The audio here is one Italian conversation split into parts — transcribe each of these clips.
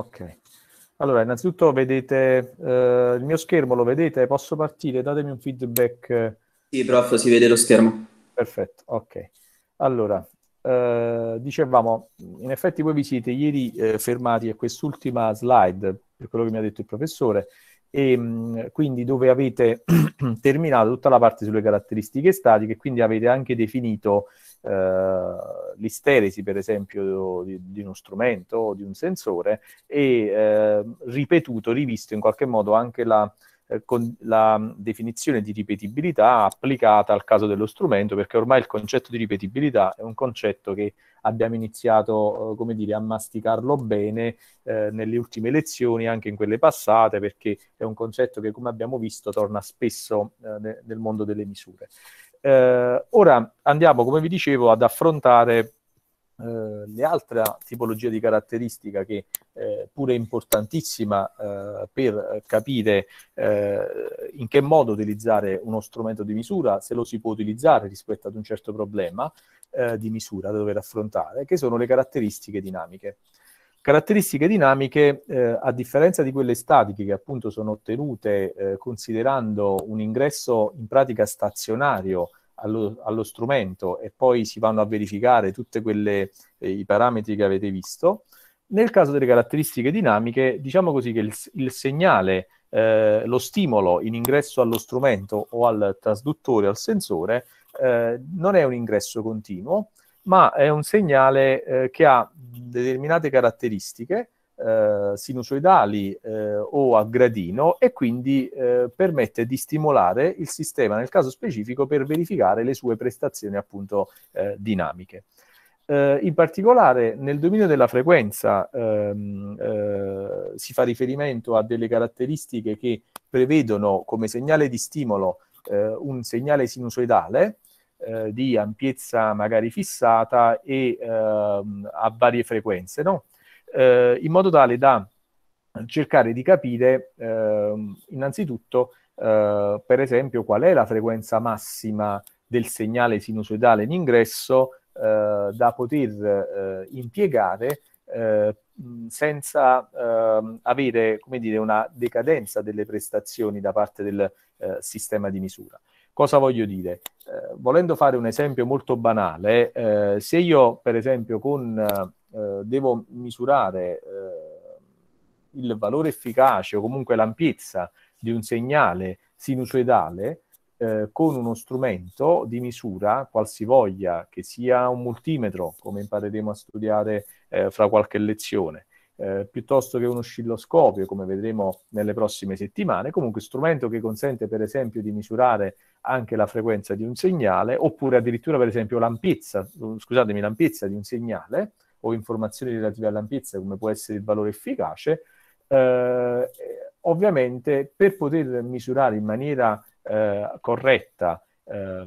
Ok. Allora, innanzitutto vedete eh, il mio schermo, lo vedete? Posso partire? Datemi un feedback. Sì, prof, si vede lo schermo. Perfetto, ok. Allora, eh, dicevamo, in effetti voi vi siete ieri eh, fermati a quest'ultima slide, per quello che mi ha detto il professore, e mh, mm, quindi dove avete terminato tutta la parte sulle caratteristiche statiche, quindi avete anche definito eh, l'isteresi, per esempio, di, di, uno strumento o di un sensore e eh, ripetuto, rivisto in qualche modo anche la, eh, la mm, definizione di ripetibilità applicata al caso dello strumento, perché ormai il concetto di ripetibilità è un concetto che abbiamo iniziato, eh, come dire, a masticarlo bene eh, nelle ultime lezioni, anche in quelle passate, perché è un concetto che, come abbiamo visto, torna spesso eh, nel mondo delle misure. Eh, ora andiamo, come vi dicevo, ad affrontare eh, l'altra tipologia di caratteristica che eh, pure è importantissima eh, per capire eh, in che modo utilizzare uno strumento di misura, se lo si può utilizzare rispetto ad un certo problema eh, di misura da dover affrontare, che sono le caratteristiche dinamiche. Caratteristiche dinamiche, eh, a differenza di quelle statiche che appunto sono ottenute considerando un ingresso in pratica stazionario allo, allo strumento e poi si vanno a verificare tutti eh, i parametri che avete visto. Nel caso delle caratteristiche dinamiche, diciamo così che il, il segnale, eh, lo stimolo in ingresso allo strumento o al trasduttore, al sensore, eh, non è un ingresso continuo, ma è un segnale eh, che ha determinate caratteristiche eh, sinusoidali eh, o a gradino e quindi eh, permette di stimolare il sistema nel caso specifico per verificare le sue prestazioni appunto eh, dinamiche. Eh, in particolare nel dominio della frequenza ehm, eh, si fa riferimento a delle caratteristiche che prevedono come segnale di stimolo un segnale sinusoidale di ampiezza magari fissata e ehm, a varie frequenze, no? eh, in modo tale da cercare di capire ehm, innanzitutto, eh, per esempio, qual è la frequenza massima del segnale sinusoidale in ingresso eh, da poter eh, impiegare senza eh, avere come dire, una decadenza delle prestazioni da parte del eh, sistema di misura. Cosa voglio dire? Eh, volendo fare un esempio molto banale, se io per esempio con eh, devo misurare eh, il valore efficace o comunque l'ampiezza di un segnale sinusoidale eh, con uno strumento di misura qualsivoglia, che sia un multimetro, come impareremo a studiare eh, fra qualche lezione, eh, piuttosto che un oscilloscopio, come vedremo nelle prossime settimane, comunque strumento che consente per esempio di misurare anche la frequenza di un segnale, oppure addirittura per esempio l'ampiezza, scusatemi, l'ampiezza di un segnale, o informazioni relative all'ampiezza, come può essere il valore efficace, eh, ovviamente per poter misurare in maniera eh, corretta eh,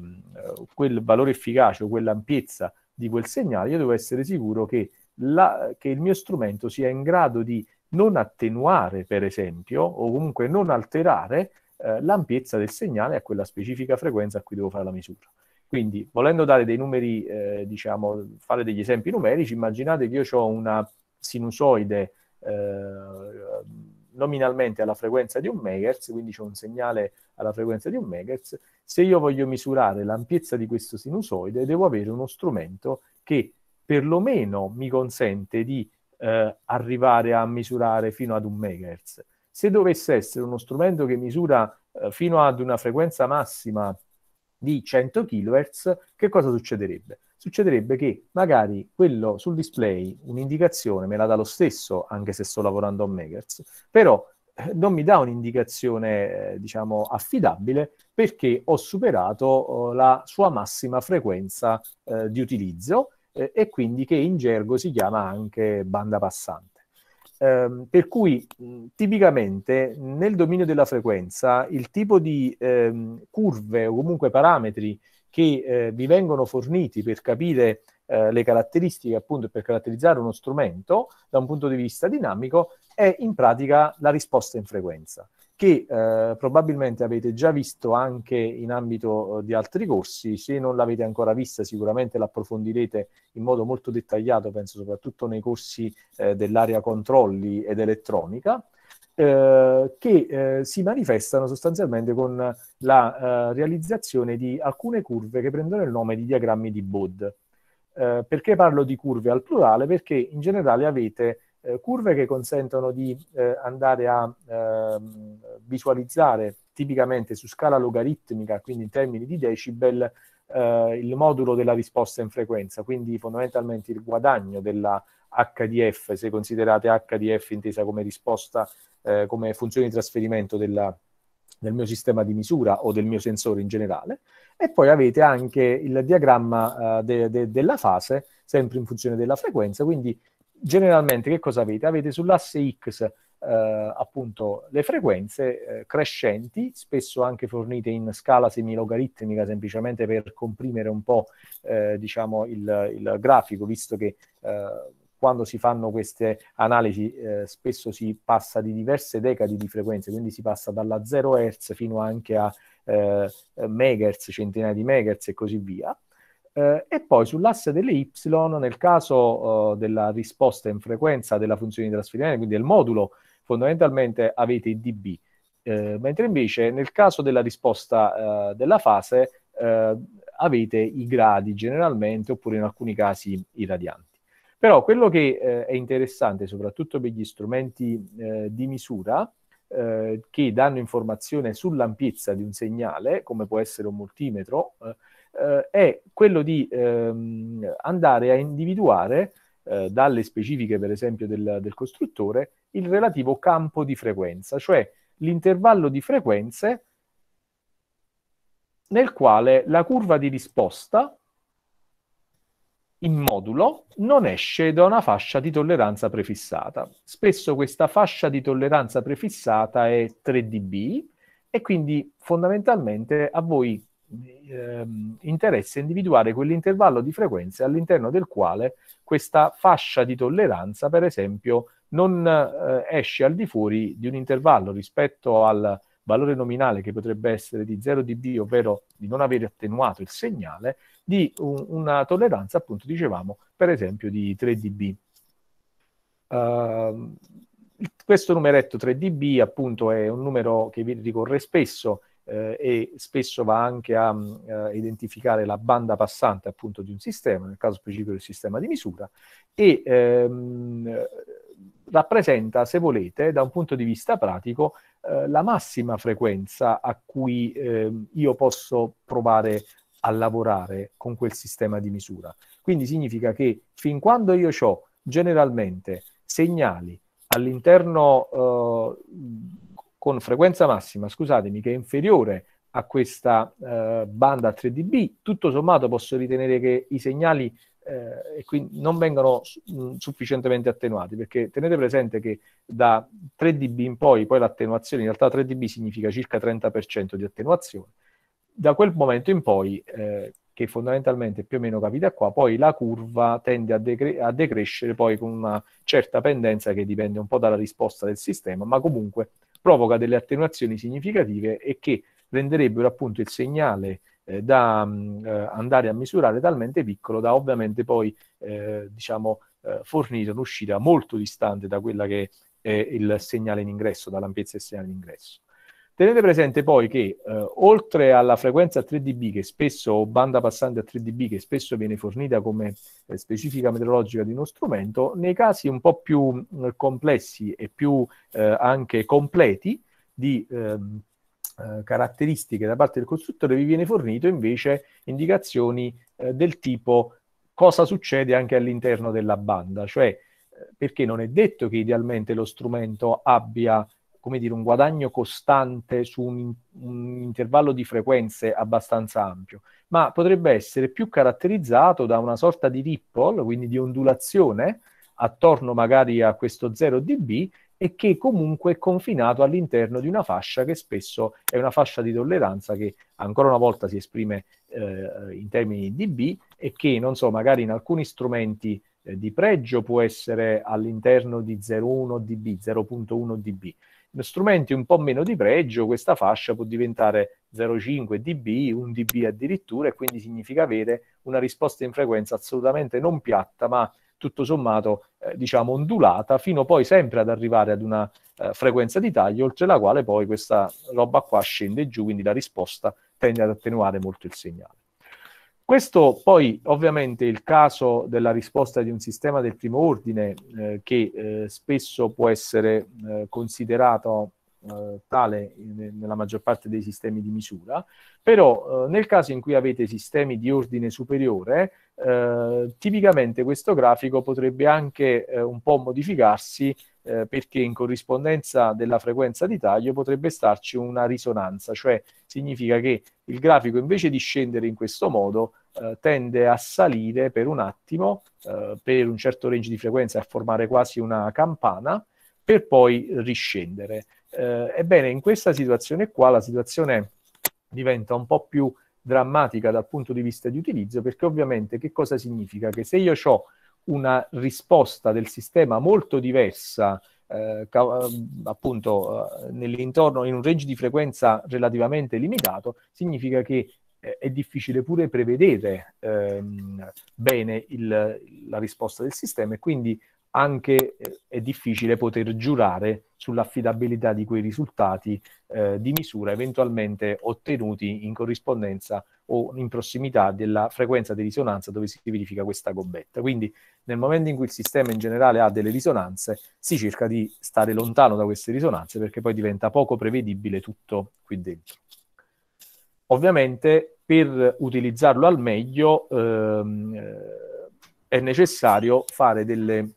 quel valore efficace o quell'ampiezza di quel segnale, io devo essere sicuro che, la, che il mio strumento sia in grado di non attenuare, per esempio, o comunque non alterare eh, l'ampiezza del segnale a quella specifica frequenza a cui devo fare la misura. Quindi, volendo dare dei numeri, eh, diciamo, fare degli esempi numerici, immaginate che io ho una sinusoide eh, nominalmente alla frequenza di un megahertz, quindi c'è un segnale alla frequenza di un megahertz. Se io voglio misurare l'ampiezza di questo sinusoide, devo avere uno strumento che perlomeno mi consente di eh, arrivare a misurare fino ad un megahertz. Se dovesse essere uno strumento che misura eh, fino ad una frequenza massima di 100 kHz, che cosa succederebbe? Succederebbe che magari quello sul display, un'indicazione me la dà lo stesso, anche se sto lavorando a megahertz, però eh, non mi dà un'indicazione, eh, diciamo, affidabile perché ho superato oh, la sua massima frequenza eh, di utilizzo eh, e quindi che in gergo si chiama anche banda passante. Ehm, per cui tipicamente nel dominio della frequenza il tipo di eh, curve o comunque parametri che eh, vi vengono forniti per capire eh, le caratteristiche appunto per caratterizzare uno strumento da un punto di vista dinamico è in pratica la risposta in frequenza che eh, probabilmente avete già visto anche in ambito eh, di altri corsi, se non l'avete ancora vista sicuramente l'approfondirete in modo molto dettagliato, penso soprattutto nei corsi eh, dell'area controlli ed elettronica, eh, che eh, si manifestano sostanzialmente con la eh, realizzazione di alcune curve che prendono il nome di diagrammi di Bode. perché parlo di curve al plurale? Perché in generale avete eh, curve che consentono di eh, andare a eh, visualizzare tipicamente su scala logaritmica, quindi in termini di decibel, eh, il modulo della risposta in frequenza, quindi fondamentalmente il guadagno della HDF, se considerate HDF intesa come risposta, eh, come funzione di trasferimento della, del mio sistema di misura o del mio sensore in generale, e poi avete anche il diagramma eh, de, de, della fase, sempre in funzione della frequenza, quindi generalmente che cosa avete? Avete sull'asse X eh, appunto le frequenze eh, crescenti, spesso anche fornite in scala semilogaritmica, semplicemente per comprimere un po' eh, diciamo il, il, grafico, visto che eh, quando si fanno queste analisi eh, spesso si passa di diverse decadi di frequenze, quindi si passa dalla 0 Hz fino anche a eh, megahertz, centinaia di megahertz e così via. Eh, e poi sull'asse delle y, nel caso eh, della risposta in frequenza della funzione di trasferimento, quindi del modulo, fondamentalmente avete i dB, eh, mentre invece nel caso della risposta eh, della fase eh, avete i gradi generalmente, oppure in alcuni casi i radianti. Però quello che eh, è interessante, soprattutto per gli strumenti di misura, che danno informazione sull'ampiezza di un segnale, come può essere un multimetro, eh, è quello di ehm, andare a individuare eh, dalle specifiche, per esempio, del, del, costruttore il relativo campo di frequenza, cioè l'intervallo di frequenze nel quale la curva di risposta in modulo non esce da una fascia di tolleranza prefissata. Spesso questa fascia di tolleranza prefissata è 3 dB e quindi fondamentalmente a voi eh, interessa individuare quell'intervallo di frequenze all'interno del quale questa fascia di tolleranza, per esempio, non eh, esce al di fuori di un intervallo rispetto al valore nominale che potrebbe essere di 0 dB, ovvero di non avere attenuato il segnale, di un, una tolleranza, appunto, dicevamo, per esempio di 3 dB. Uh, questo numeretto 3 dB, appunto, è un numero che vi ricorre spesso eh, e spesso va anche a mm, eh, identificare la banda passante appunto di un sistema, nel caso specifico del sistema di misura, e ehm, rappresenta, se volete, da un punto di vista pratico, eh, la massima frequenza a cui ehm, io posso provare a lavorare con quel sistema di misura. Quindi significa che fin quando io ho generalmente segnali all'interno eh, con frequenza massima, scusatemi, che è inferiore a questa eh, banda 3 dB, tutto sommato posso ritenere che i segnali eh, e quindi non vengano mm, sufficientemente attenuati, perché tenete presente che da 3 dB in poi, poi l'attenuazione, in realtà 3 dB significa circa 30% di attenuazione, da quel momento in poi, eh, che fondamentalmente più o meno capita qua, poi la curva tende a, decre- a decrescere poi con una certa pendenza che dipende un po' dalla risposta del sistema, ma comunque provoca delle attenuazioni significative e che renderebbero appunto il segnale eh, da mh, mm, eh, andare a misurare talmente piccolo da ovviamente poi eh, diciamo, eh, fornire un'uscita molto distante da quella che è il segnale in ingresso, dall'ampiezza del segnale in ingresso. Tenete presente poi che eh, oltre alla frequenza 3dB che spesso, o banda passante a 3dB che spesso viene fornita come eh, specifica meteorologica di uno strumento, nei casi un po' più mh, mm, complessi e più eh, anche completi di ehm, eh, caratteristiche da parte del costruttore vi viene fornito invece indicazioni eh, del tipo cosa succede anche all'interno della banda, cioè eh, perché non è detto che idealmente lo strumento abbia come dire, un guadagno costante su un, un intervallo di frequenze abbastanza ampio, ma potrebbe essere più caratterizzato da una sorta di ripple, quindi di ondulazione, attorno magari a questo 0 dB e che comunque è confinato all'interno di una fascia che spesso è una fascia di tolleranza che ancora una volta si esprime eh, in termini di dB e che, non so, magari in alcuni strumenti eh, di pregio può essere all'interno di 0,1 dB, 0,1 dB, strumenti un po' meno di pregio, questa fascia può diventare 0,5 dB, 1 dB addirittura, e quindi significa avere una risposta in frequenza assolutamente non piatta, ma tutto sommato eh, diciamo ondulata, fino poi sempre ad arrivare ad una eh, frequenza di taglio, oltre la quale poi questa roba qua scende giù, quindi la risposta tende ad attenuare molto il segnale. Questo poi ovviamente è il caso della risposta di un sistema del primo ordine eh, che eh, spesso può essere eh, considerato eh, tale in, nella maggior parte dei sistemi di misura, però eh, nel caso in cui avete sistemi di ordine superiore, eh, tipicamente questo grafico potrebbe anche un po' modificarsi eh, perché in corrispondenza della frequenza di taglio potrebbe starci una risonanza, cioè significa che il grafico invece di scendere in questo modo eh, tende a salire per un attimo, eh, per un certo range di frequenza, a formare quasi una campana, per poi riscendere. Eh, ebbene, in questa situazione qua la situazione diventa un po' più drammatica dal punto di vista di utilizzo, perché ovviamente che cosa significa? Che se io ho una risposta del sistema molto diversa eh, eh, appunto eh, nell'intorno in un range di frequenza relativamente limitato significa che eh, è difficile pure prevedere ehm, bene il, la risposta del sistema e quindi anche eh, è difficile poter giurare sull'affidabilità di quei risultati eh, di misura eventualmente ottenuti in corrispondenza o in prossimità della frequenza di risonanza dove si verifica questa gobbetta. Quindi nel momento in cui il sistema in generale ha delle risonanze, si cerca di stare lontano da queste risonanze perché poi diventa poco prevedibile tutto qui dentro. Ovviamente per utilizzarlo al meglio ehm, eh, è necessario fare delle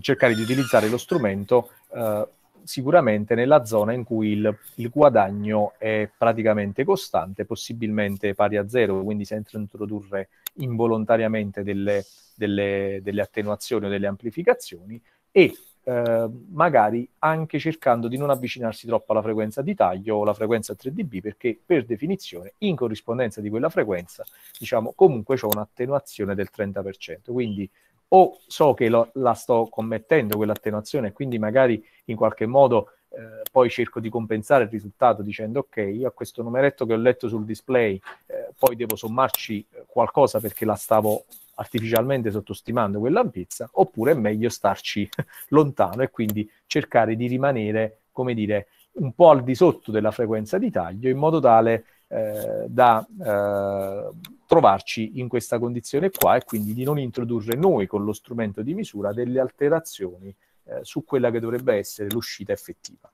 cercare di utilizzare lo strumento eh, sicuramente nella zona in cui il, il, guadagno è praticamente costante, possibilmente pari a zero, quindi senza introdurre involontariamente delle, delle, delle attenuazioni o delle amplificazioni e eh, magari anche cercando di non avvicinarsi troppo alla frequenza di taglio o alla frequenza 3dB perché per definizione in corrispondenza di quella frequenza diciamo comunque c'è un'attenuazione del 30%, quindi o so che lo, la sto commettendo quell'attenuazione quindi magari in qualche modo eh, poi cerco di compensare il risultato dicendo ok, io a questo numeretto che ho letto sul display eh, poi devo sommarci eh, qualcosa perché la stavo artificialmente sottostimando quell'ampiezza, oppure è meglio starci lontano e quindi cercare di rimanere, come dire, un po' al di sotto della frequenza di taglio in modo tale eh, da eh, trovarci in questa condizione qua e quindi di non introdurre noi con lo strumento di misura delle alterazioni eh, su quella che dovrebbe essere l'uscita effettiva.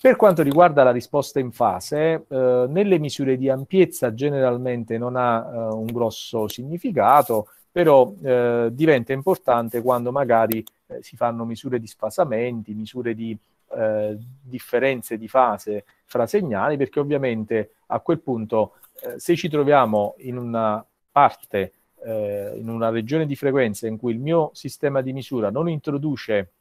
Per quanto riguarda la risposta in fase, eh, nelle misure di ampiezza generalmente non ha eh, un grosso significato, però diventa importante quando magari si fanno misure di sfasamenti, misure di eh, differenze di fase fra segnali, perché ovviamente a quel punto eh, se ci troviamo in una parte, eh, in una regione di frequenza in cui il mio sistema di misura non introduce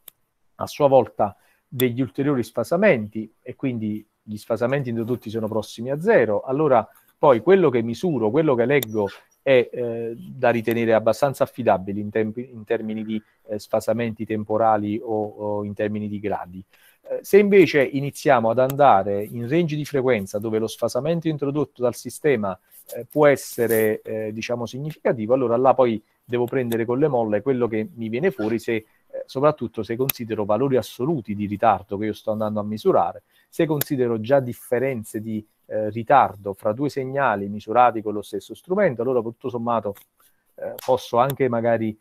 a sua volta degli ulteriori sfasamenti e quindi gli sfasamenti introdotti sono prossimi a zero, allora poi quello che misuro, quello che leggo è eh, da ritenere abbastanza affidabile in, tempi, in termini di eh, sfasamenti temporali o, o, in termini di gradi. Eh, se invece iniziamo ad andare in range di frequenza dove lo sfasamento introdotto dal sistema eh, può essere eh, diciamo significativo, allora là poi devo prendere con le molle quello che mi viene fuori se, eh, soprattutto se considero valori assoluti di ritardo che io sto andando a misurare, se considero già differenze di eh, ritardo fra due segnali misurati con lo stesso strumento, allora tutto sommato eh, posso anche magari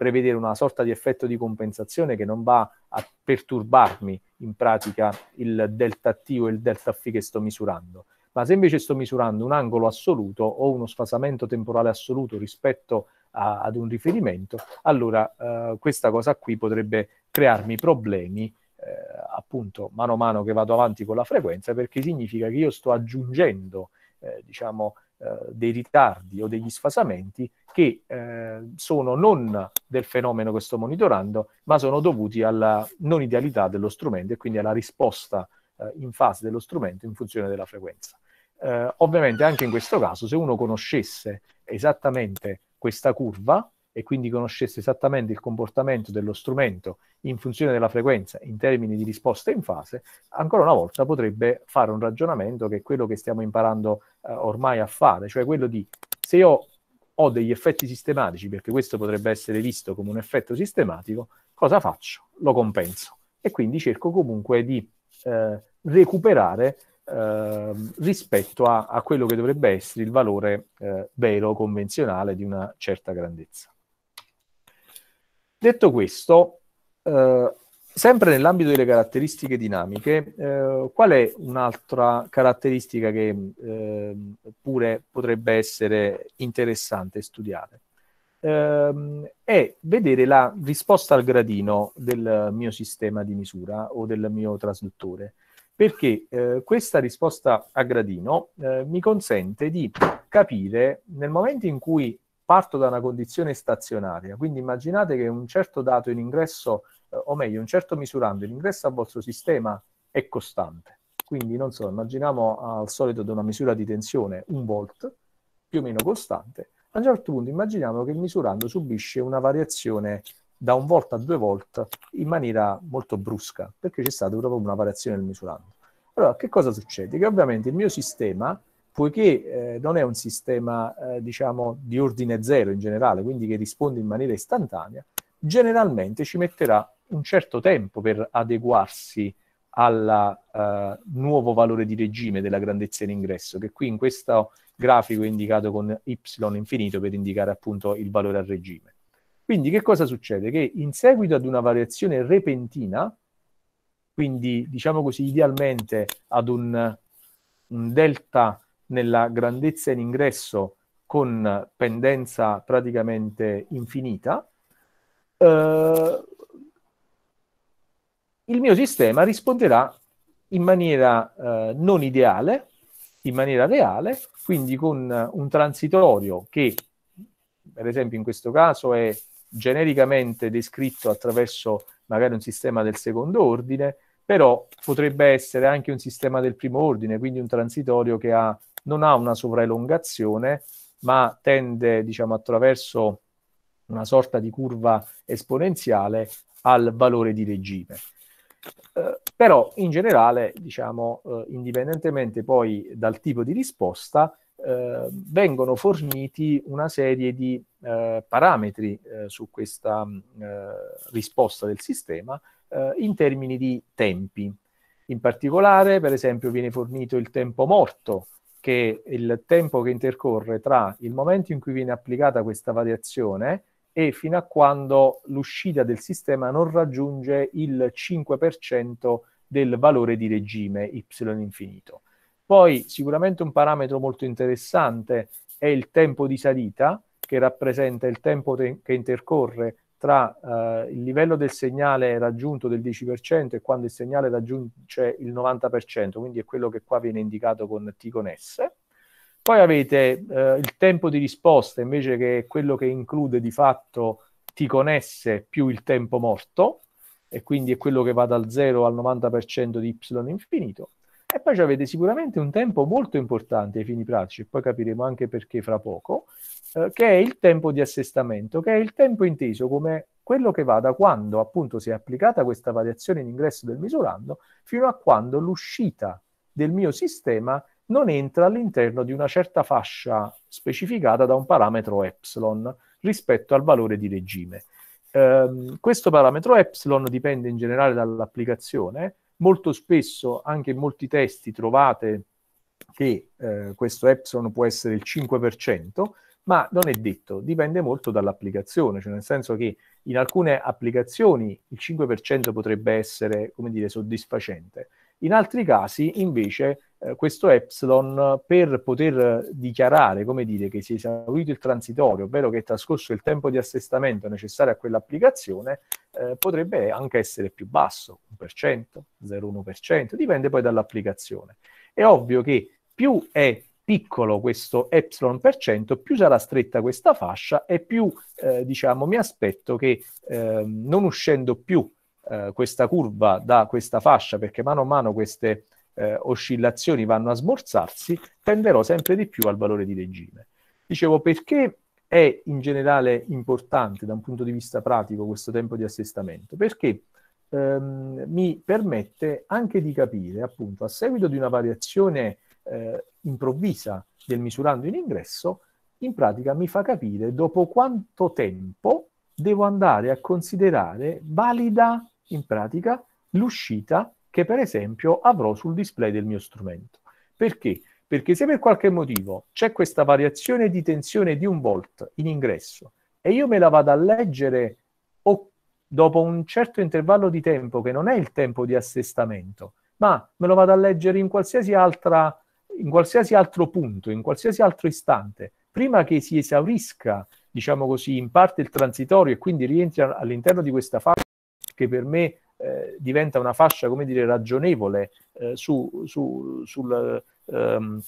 prevedere una sorta di effetto di compensazione che non va a perturbarmi in pratica il delta t o il delta f che sto misurando. Ma se invece sto misurando un angolo assoluto o uno sfasamento temporale assoluto rispetto a, ad un riferimento, allora eh, questa cosa qui potrebbe crearmi problemi eh, appunto mano a mano che vado avanti con la frequenza perché significa che io sto aggiungendo eh, diciamo eh, dei ritardi o degli sfasamenti che eh, sono non del fenomeno che sto monitorando, ma sono dovuti alla non idealità dello strumento e quindi alla risposta eh, in fase dello strumento in funzione della frequenza. Eh, ovviamente anche in questo caso, se uno conoscesse esattamente questa curva, e quindi conoscesse esattamente il comportamento dello strumento in funzione della frequenza in termini di risposta in fase, ancora una volta potrebbe fare un ragionamento che è quello che stiamo imparando eh, ormai a fare, cioè quello di se io ho degli effetti sistematici, perché questo potrebbe essere visto come un effetto sistematico, cosa faccio? Lo compenso e quindi cerco comunque di eh, recuperare eh, rispetto a, a, quello che dovrebbe essere il valore eh, vero convenzionale di una certa grandezza. Detto questo, eh, sempre nell'ambito delle caratteristiche dinamiche, eh, qual è un'altra caratteristica che eh, pure potrebbe essere interessante studiare? Ehm, è vedere la risposta al gradino del mio sistema di misura o del mio trasduttore perché eh, questa risposta a gradino eh, mi consente di capire nel momento in cui parto da una condizione stazionaria, quindi immaginate che un certo dato in ingresso, eh, o meglio, un certo misurando in ingresso al vostro sistema è costante. Quindi, non so, immaginiamo al solito di una misura di tensione un volt, più o meno costante, a un certo punto immaginiamo che il misurando subisce una variazione da un volt a due volt in maniera molto brusca, perché c'è stata proprio una variazione del misurando. Allora, che cosa succede? Che ovviamente il mio sistema poiché eh, non è un sistema eh, diciamo di ordine zero in generale, quindi che risponde in maniera istantanea, generalmente ci metterà un certo tempo per adeguarsi al eh, nuovo valore di regime della grandezza in ingresso, che qui in questo grafico è indicato con y infinito per indicare appunto il valore al regime. Quindi che cosa succede? Che in seguito ad una variazione repentina, quindi diciamo così idealmente ad un, un delta nella grandezza in ingresso con pendenza praticamente infinita, eh, il mio sistema risponderà in maniera eh, non ideale, in maniera reale, quindi con un transitorio che, per esempio in questo caso, è genericamente descritto attraverso magari un sistema del secondo ordine, però potrebbe essere anche un sistema del primo ordine, quindi un transitorio che ha non ha una sovraelongazione, ma tende, diciamo, attraverso una sorta di curva esponenziale al valore di regime. Eh, però in generale, diciamo, eh, indipendentemente poi dal tipo di risposta, eh, vengono forniti una serie di eh, parametri eh, su questa mm, eh, risposta del sistema in termini di tempi. In particolare, per esempio, viene fornito il tempo morto che il tempo che intercorre tra il momento in cui viene applicata questa variazione e fino a quando l'uscita del sistema non raggiunge il 5% del valore di regime y infinito. Poi sicuramente un parametro molto interessante è il tempo di salita, che rappresenta il tempo te- che intercorre tra eh, il livello del segnale raggiunto del 10% e quando il segnale raggiunge il 90%, quindi è quello che qua viene indicato con T con S. Poi avete eh, il tempo di risposta, invece che è quello che include di fatto T con S più il tempo morto, e quindi è quello che va dal 0 al 90% di Y infinito. E poi ci avete sicuramente un tempo molto importante ai fini pratici, e poi capiremo anche perché fra poco, eh, che è il tempo di assestamento, che è il tempo inteso come quello che va da quando appunto si è applicata questa variazione in ingresso del misurando fino a quando l'uscita del mio sistema non entra all'interno di una certa fascia specificata da un parametro epsilon rispetto al valore di regime. Um, questo parametro epsilon dipende in generale dall'applicazione, molto spesso anche in molti testi trovate che eh, questo epsilon può essere il 5%, ma non è detto, dipende molto dall'applicazione, cioè nel senso che in alcune applicazioni il 5% potrebbe essere, come dire, soddisfacente. In altri casi invece eh, questo epsilon per poter dichiarare, come dire, che si è esaurito il transitorio, ovvero che è trascorso il tempo di assestamento necessario a quell'applicazione, eh, potrebbe anche essere più basso, 1%, 0,1%, dipende poi dall'applicazione. È ovvio che più è piccolo questo epsilon per cento, più sarà stretta questa fascia e più, eh, diciamo, mi aspetto che eh, non uscendo più eh, questa curva da questa fascia, perché mano a mano queste eh, oscillazioni vanno a smorzarsi, tenderò sempre di più al valore di regime. Dicevo, perché è in generale importante da un punto di vista pratico questo tempo di assestamento? Perché ehm, mi permette anche di capire, appunto, a seguito di una variazione eh, improvvisa del misurando in ingresso, in pratica mi fa capire dopo quanto tempo devo andare a considerare valida in pratica l'uscita che per esempio avrò sul display del mio strumento. Perché? Perché se per qualche motivo c'è questa variazione di tensione di un volt in ingresso e io me la vado a leggere o dopo un certo intervallo di tempo, che non è il tempo di assestamento, ma me lo vado a leggere in qualsiasi, altra, in qualsiasi altro punto, in qualsiasi altro istante, prima che si esaurisca, diciamo così, in parte il transitorio e quindi rientri all'interno di questa fase che per me eh, diventa una fascia, come dire, ragionevole eh, su, su, sul, ehm,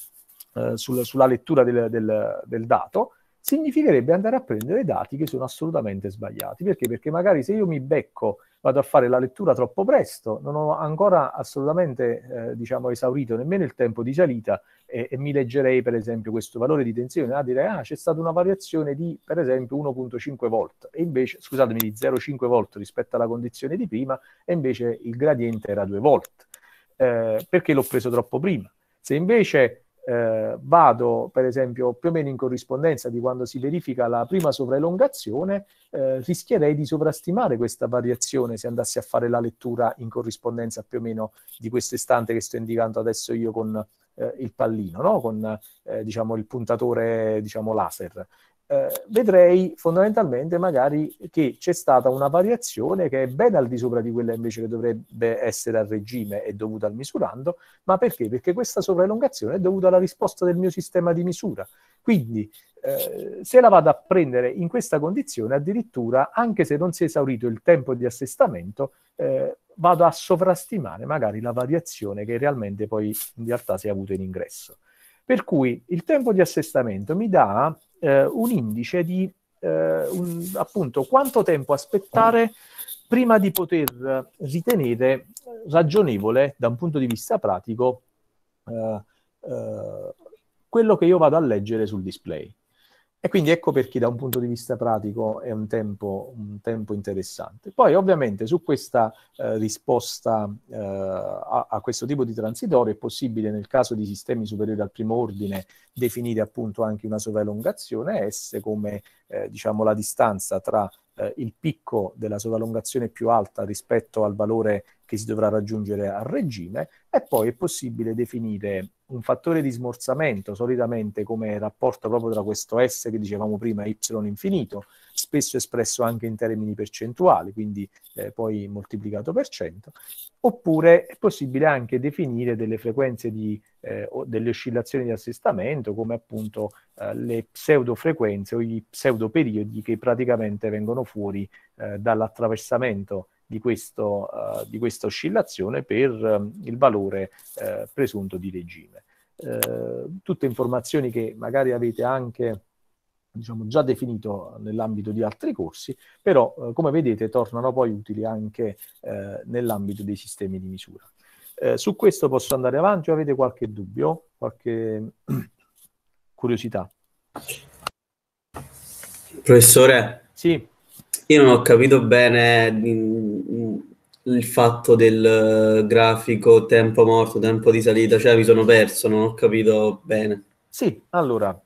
eh, sul, sulla lettura del, del, del, dato, significherebbe andare a prendere dati che sono assolutamente sbagliati. Perché? Perché magari se io mi becco vado a fare la lettura troppo presto, non ho ancora assolutamente eh, diciamo, esaurito nemmeno il tempo di salita e, e, mi leggerei per esempio questo valore di tensione, a dire ah, c'è stata una variazione di per esempio 1.5 volt e invece, scusatemi, di 0.5 volt rispetto alla condizione di prima e invece il gradiente era 2 volt eh, perché l'ho preso troppo prima. Se invece eh, vado per esempio più o meno in corrispondenza di quando si verifica la prima sovraelongazione, eh, rischierei di sovrastimare questa variazione se andassi a fare la lettura in corrispondenza più o meno di questo istante che sto indicando adesso io con eh, il pallino, no? con eh, diciamo, il puntatore diciamo, laser eh, vedrei fondamentalmente magari che c'è stata una variazione che è ben al di sopra di quella invece che dovrebbe essere al regime e dovuta al misurando, ma perché? Perché questa sopraelungazione è dovuta alla risposta del mio sistema di misura. Quindi eh, se la vado a prendere in questa condizione, addirittura anche se non si è esaurito il tempo di assestamento, eh, vado a sovrastimare magari la variazione che realmente poi in realtà si è avuta in ingresso. Per cui il tempo di assestamento mi dà eh, un indice di eh, un, appunto quanto tempo aspettare prima di poter ritenere ragionevole da un punto di vista pratico eh, eh quello che io vado a leggere sul display. E quindi ecco perché da un punto di vista pratico è un tempo, un tempo interessante. Poi ovviamente su questa eh, risposta eh, a, a, questo tipo di transitorio è possibile nel caso di sistemi superiori al primo ordine definire appunto anche una sovraelongazione S come eh, diciamo la distanza tra eh, il picco della sovralongazione più alta rispetto al valore che si dovrà raggiungere a regime e poi è possibile definire un fattore di smorsamento solitamente come rapporto proprio tra questo S che dicevamo prima, y infinito spesso espresso anche in termini percentuali, quindi eh, poi moltiplicato per 100, oppure è possibile anche definire delle frequenze di, eh, o delle oscillazioni di assestamento, come appunto eh, le pseudofrequenze o i pseudoperiodi che praticamente vengono fuori eh, dall'attraversamento di, questo, eh, di, questa oscillazione per ehm, il valore eh, presunto di regime. tutte informazioni che magari avete anche diciamo, già definito nell'ambito di altri corsi, però eh, come vedete tornano poi utili anche eh, nell'ambito dei sistemi di misura. Eh, su questo posso andare avanti o avete qualche dubbio, qualche curiosità? Professore, sì. io non ho capito bene mm, mm, il fatto del eh, grafico tempo morto, tempo di salita, cioè mi sono perso, non ho capito bene. Sì, allora,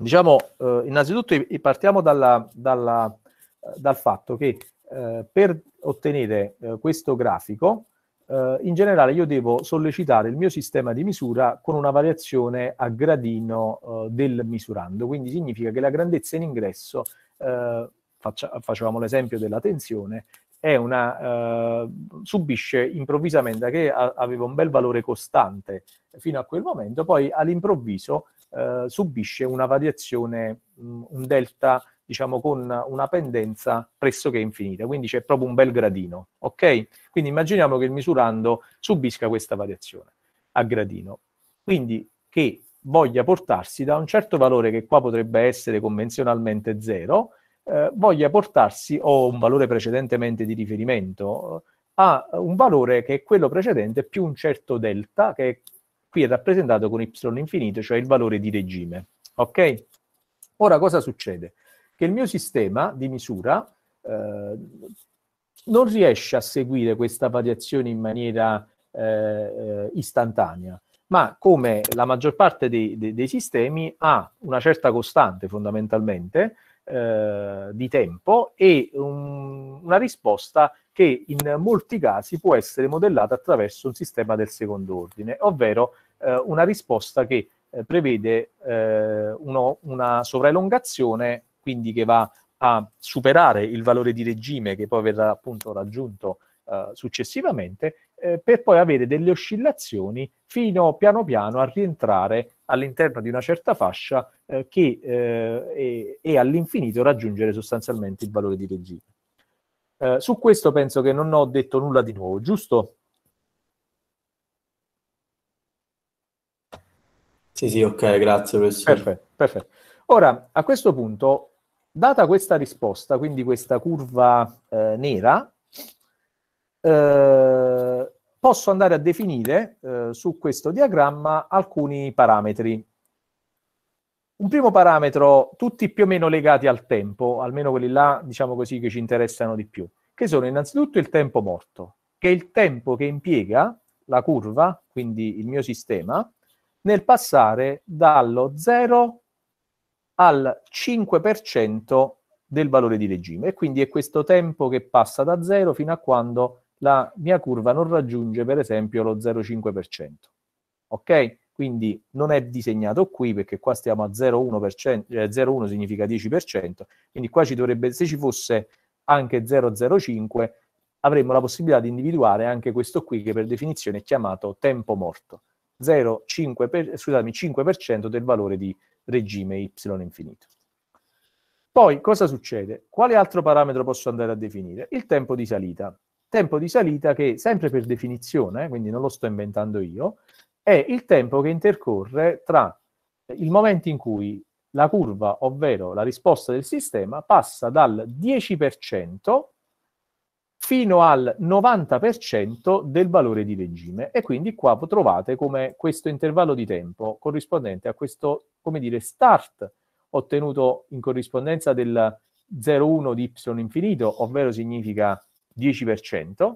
Diciamo, eh, innanzitutto partiamo dalla, dalla, eh, dal fatto che eh, per ottenere eh, questo grafico, eh, in generale io devo sollecitare il mio sistema di misura con una variazione a gradino eh, del misurando, quindi significa che la grandezza in ingresso, faccia, facevamo l'esempio della tensione, una, subisce improvvisamente, che a, aveva un bel valore costante fino a quel momento, poi all'improvviso eh, subisce una variazione, mh, mm, un delta, diciamo, con una pendenza pressoché infinita, quindi c'è proprio un bel gradino, ok? Quindi immaginiamo che il misurando subisca questa variazione a gradino, quindi che voglia portarsi da un certo valore che qua potrebbe essere convenzionalmente zero, eh, voglia portarsi o un valore precedentemente di riferimento a un valore che è quello precedente più un certo delta che è qui è rappresentato con y infinito, cioè il valore di regime. Ok? Ora cosa succede? Che il mio sistema di misura eh, non riesce a seguire questa variazione in maniera eh, eh istantanea, ma come la maggior parte dei, dei, dei, sistemi ha una certa costante fondamentalmente, eh, di tempo e un, una risposta che in molti casi può essere modellata attraverso un sistema del secondo ordine, ovvero eh, una risposta che eh, prevede eh, uno, una sovraelongazione, quindi che va a superare il valore di regime che poi verrà appunto raggiunto eh, successivamente eh, per poi avere delle oscillazioni fino piano piano a rientrare all'interno di una certa fascia eh, che eh, e, e all'infinito raggiungere sostanzialmente il valore di regime. Eh, su questo penso che non ho detto nulla di nuovo, giusto? Sì, sì, ok, grazie professore. Perfetto, perfetto. Ora, a questo punto, data questa risposta, quindi questa curva eh, nera, eh, posso andare a definire eh, su questo diagramma alcuni parametri. Un primo parametro, tutti più o meno legati al tempo, almeno quelli là, diciamo così, che ci interessano di più, che sono innanzitutto il tempo morto, che è il tempo che impiega la curva, quindi il mio sistema, nel passare dallo 0 al 5% del valore di regime. E quindi è questo tempo che passa da 0 fino a quando la mia curva non raggiunge per esempio lo 0,5%. Ok? Quindi non è disegnato qui perché qua stiamo a 0,1%, eh, 0,1 significa 10%, quindi qua ci dovrebbe, se ci fosse anche 0,05 avremmo la possibilità di individuare anche questo qui che per definizione è chiamato tempo morto, 0, 5 per, scusami, 5% del valore di regime y infinito. Poi cosa succede? Quale altro parametro posso andare a definire? Il tempo di salita. Tempo di salita che, sempre per definizione, quindi non lo sto inventando io, è il tempo che intercorre tra il momento in cui la curva, ovvero la risposta del sistema, passa dal 10% fino al 90% del valore di regime. E quindi qua trovate come questo intervallo di tempo corrispondente a questo, come dire, start ottenuto in corrispondenza del 0,1 di y infinito, ovvero significa 10%,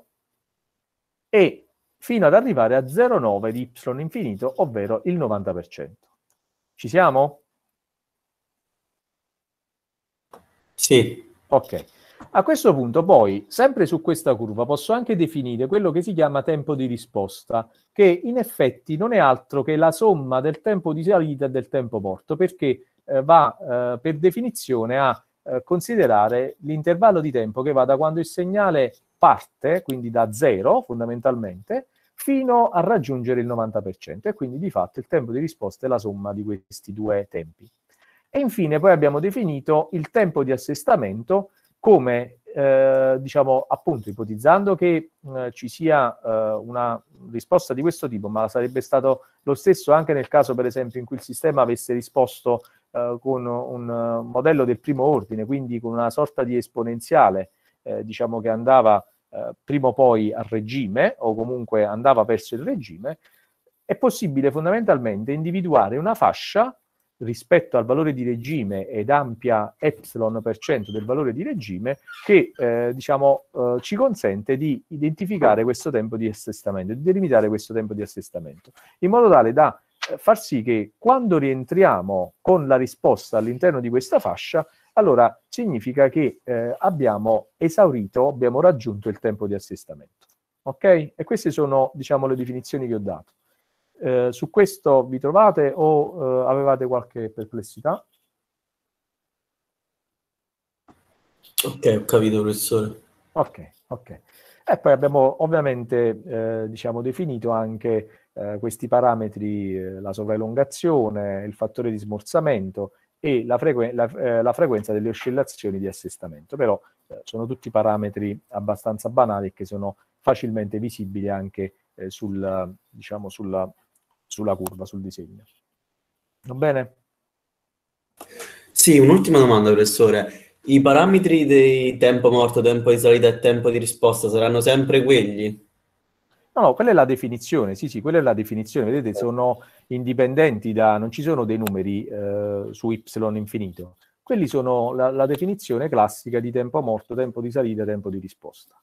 e fino ad arrivare a 0,9 di y infinito, ovvero il 90%. Ci siamo? Sì. Ok. A questo punto poi, sempre su questa curva, posso anche definire quello che si chiama tempo di risposta, che in effetti non è altro che la somma del tempo di salita e del tempo morto, perché eh, va eh, per definizione a eh, considerare l'intervallo di tempo che va da quando il segnale parte, quindi da zero fondamentalmente, fino a raggiungere il 90% e quindi di fatto il tempo di risposta è la somma di questi due tempi. E infine poi abbiamo definito il tempo di assestamento come, eh, diciamo, appunto, ipotizzando che eh, ci sia eh, una risposta di questo tipo, ma sarebbe stato lo stesso anche nel caso, per esempio, in cui il sistema avesse risposto eh, con un eh, modello del primo ordine, quindi con una sorta di esponenziale, eh, diciamo che andava eh, prima o poi al regime o comunque andava verso il regime, è possibile fondamentalmente individuare una fascia rispetto al valore di regime ed ampia epsilon per cento del valore di regime che eh, diciamo, eh, ci consente di identificare questo tempo di assestamento, di delimitare questo tempo di assestamento, in modo tale da eh, far sì che quando rientriamo con la risposta all'interno di questa fascia, allora significa che eh, abbiamo esaurito, abbiamo raggiunto il tempo di assestamento. Ok? E queste sono, diciamo, le definizioni che ho dato. Eh, su questo vi trovate o eh, avevate qualche perplessità? Ok, ho capito, professore. Ok, ok. E poi abbiamo ovviamente, eh, diciamo, definito anche eh, questi parametri, eh, la sovraelongazione, il fattore di smorzamento e la, frequen- la, eh, la frequenza delle oscillazioni di assestamento, però eh, sono tutti parametri abbastanza banali che sono facilmente visibili anche eh, sul, diciamo, sulla, sulla curva, sul disegno. Va bene? Sì, un'ultima domanda, professore. I parametri di tempo morto, tempo di salita e tempo di risposta saranno sempre quelli? No, no, quella è la definizione, sì, sì, quella è la definizione, vedete, certo. sono indipendenti da, non ci sono dei numeri eh, su y infinito, quelli sono la, la, definizione classica di tempo morto, tempo di salita, tempo di risposta.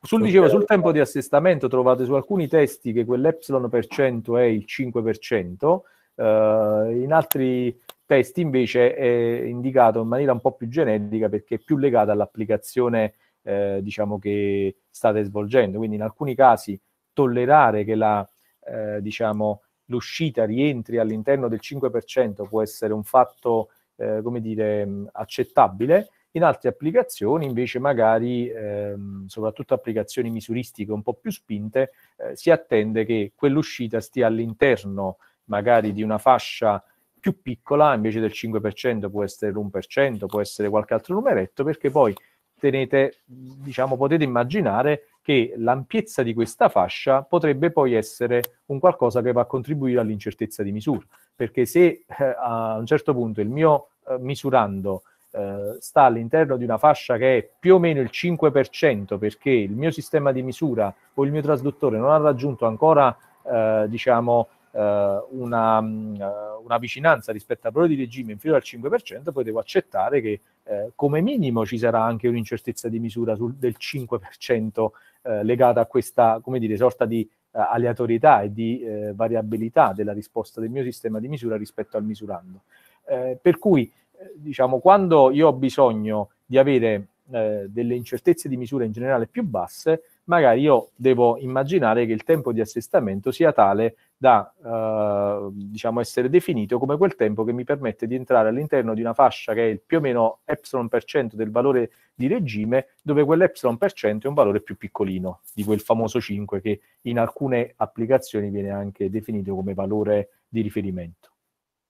Sul, dicevo, sul tempo di assestamento trovate su alcuni testi che quell'epsilon per cento è il 5%, eh, in altri testi invece è indicato in maniera un po' più generica perché è più legata all'applicazione eh, diciamo che state svolgendo. Quindi in alcuni casi tollerare che la, eh, diciamo, l'uscita rientri all'interno del 5% può essere un fatto, eh, come dire, accettabile. In altre applicazioni invece magari, ehm, soprattutto applicazioni misuristiche un po' più spinte, eh, si attende che quell'uscita stia all'interno magari di una fascia più piccola, invece del 5% può essere l'1%, può essere qualche altro numeretto, perché poi tenete, diciamo, potete immaginare che l'ampiezza di questa fascia potrebbe poi essere un qualcosa che va a contribuire all'incertezza di misura, perché se eh, a un certo punto il mio eh, misurando eh, sta all'interno di una fascia che è più o meno il 5% perché il mio sistema di misura o il mio trasduttore non ha raggiunto ancora eh, diciamo, eh, una, mm, eh, una, vicinanza rispetto al valore di regime inferiore al 5%, poi devo accettare che eh, come minimo ci sarà anche un'incertezza di misura sul, del 5% eh, legata a questa dire, sorta di uh, aleatorietà e di eh, variabilità della risposta del mio sistema di misura rispetto al misurando. per cui, diciamo, quando io ho bisogno di avere delle incertezze di misura in generale più basse, magari io devo immaginare che il tempo di assestamento sia tale da eh, diciamo essere definito come quel tempo che mi permette di entrare all'interno di una fascia che è il più o meno epsilon per cento del valore di regime, dove quell'epsilon per cento è un valore più piccolino di quel famoso 5 che in alcune applicazioni viene anche definito come valore di riferimento.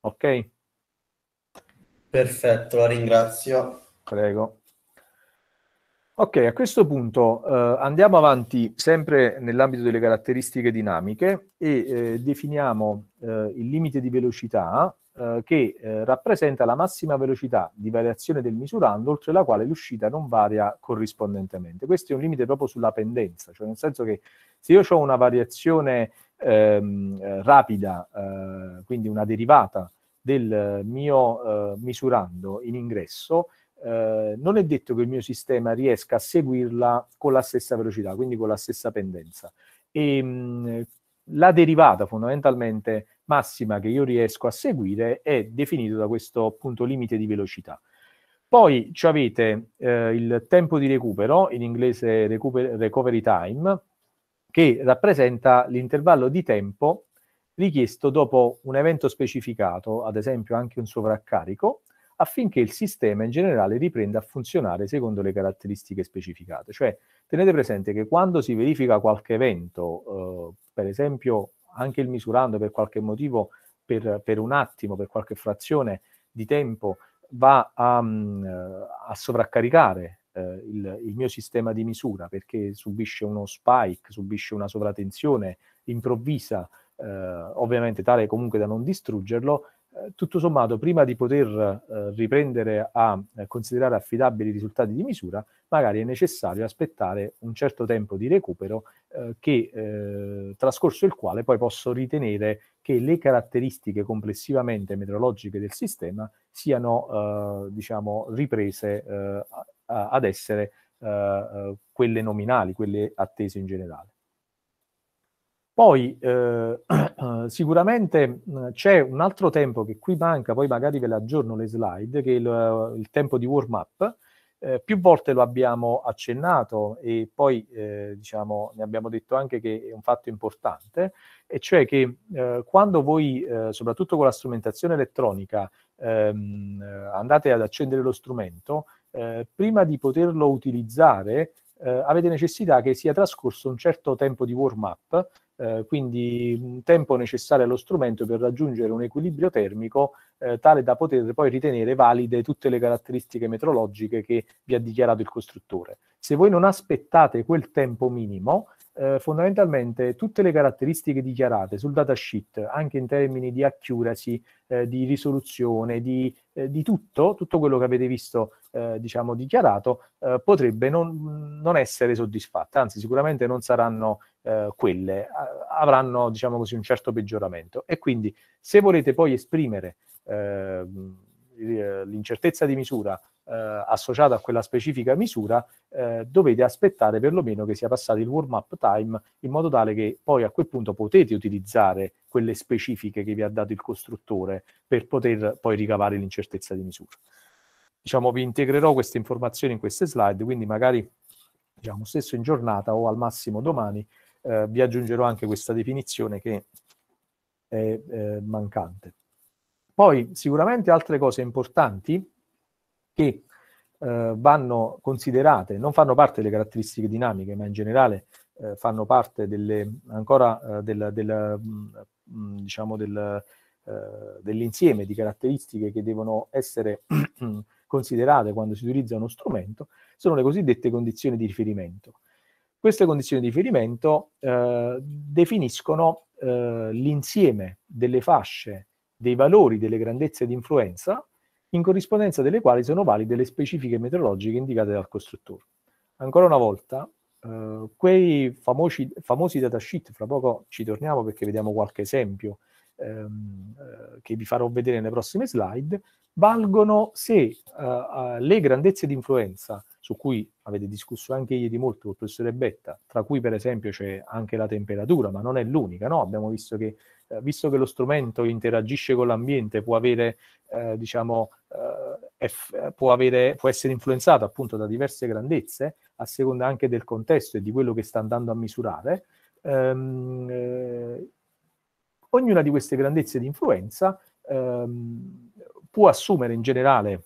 Ok? Perfetto, la ringrazio. Prego. Ok, a questo punto eh, andiamo avanti sempre nell'ambito delle caratteristiche dinamiche e eh, definiamo eh, il limite di velocità eh, che eh, rappresenta la massima velocità di variazione del misurando oltre la quale l'uscita non varia corrispondentemente. Questo è un limite proprio sulla pendenza, cioè nel senso che se io ho una variazione ehm, rapida, eh, quindi una derivata del mio misurando in ingresso, eh, non è detto che il mio sistema riesca a seguirla con la stessa velocità, quindi con la stessa pendenza. E, mh, mm, la derivata fondamentalmente massima che io riesco a seguire è definita da questo punto limite di velocità. Poi ci avete eh, il tempo di recupero, in inglese recuper- recovery time, che rappresenta l'intervallo di tempo richiesto dopo un evento specificato, ad esempio anche un sovraccarico, affinché il sistema in generale riprenda a funzionare secondo le caratteristiche specificate. Cioè, tenete presente che quando si verifica qualche evento, eh, per esempio anche il misurando per qualche motivo, per, per un attimo, per qualche frazione di tempo, va a, mm, eh, a sovraccaricare eh, il, il, mio sistema di misura perché subisce uno spike, subisce una sovratensione improvvisa, eh, ovviamente tale comunque da non distruggerlo, eh, tutto sommato, prima di poter eh, riprendere a eh, considerare affidabili i risultati di misura, magari è necessario aspettare un certo tempo di recupero eh, che, eh, trascorso il quale poi posso ritenere che le caratteristiche complessivamente meteorologiche del sistema siano eh, diciamo, riprese a, ad essere quelle nominali, quelle attese in generale. Poi eh, sicuramente c'è un altro tempo che qui manca, poi magari ve l'aggiorno le slide, che è il, eh, il tempo di warm up. Eh, più volte lo abbiamo accennato e poi eh, diciamo, ne abbiamo detto anche che è un fatto importante, e cioè che eh, quando voi, eh, soprattutto con la strumentazione elettronica, ehm, andate ad accendere lo strumento, prima di poterlo utilizzare avete necessità che sia trascorso un certo tempo di warm up eh, quindi un mm, tempo necessario allo strumento per raggiungere un equilibrio termico eh, tale da poter poi ritenere valide tutte le caratteristiche metrologiche che vi ha dichiarato il costruttore. Se voi non aspettate quel tempo minimo, eh, fondamentalmente tutte le caratteristiche dichiarate sul datasheet, anche in termini di accuracy, eh, di risoluzione, di, eh, di, tutto, tutto quello che avete visto eh, diciamo, dichiarato, eh, potrebbe non, non, essere soddisfatta, anzi sicuramente non saranno eh, quelle, avranno diciamo così, un certo peggioramento. E quindi se volete poi esprimere ehm, l'incertezza di misura eh, associato a quella specifica misura, eh, dovete aspettare perlomeno che sia passato il warm-up time in modo tale che poi a quel punto potete utilizzare quelle specifiche che vi ha dato il costruttore per poter poi ricavare l'incertezza di misura. Diciamo, vi integrerò queste informazioni in queste slide, quindi magari diciamo, stesso in giornata o al massimo domani eh, vi aggiungerò anche questa definizione che è eh, mancante. Poi sicuramente altre cose importanti che eh, vanno considerate, non fanno parte delle caratteristiche dinamiche, ma in generale eh, fanno parte delle, ancora eh, del, del, mh, mm, mm, diciamo del, eh, dell'insieme di caratteristiche che devono essere considerate quando si utilizza uno strumento, sono le cosiddette condizioni di riferimento. Queste condizioni di riferimento eh, definiscono eh, l'insieme delle fasce, dei valori delle grandezze di influenza in corrispondenza delle quali sono valide le specifiche meteorologiche indicate dal costruttore. Ancora una volta, eh, quei famosi, famosi datasheet, fra poco ci torniamo perché vediamo qualche esempio ehm, eh, che vi farò vedere nelle prossime slide, valgono se eh, eh, le grandezze di influenza, su cui avete discusso anche ieri molto con il professore Betta, tra cui per esempio c'è anche la temperatura, ma non è l'unica, no? abbiamo visto che, eh, visto che lo strumento interagisce con l'ambiente, può avere, eh, diciamo, eh, eff, può, avere, può essere influenzato appunto da diverse grandezze, a seconda anche del contesto e di quello che sta andando a misurare, ehm, Ognuna di queste grandezze di influenza ehm, può assumere in generale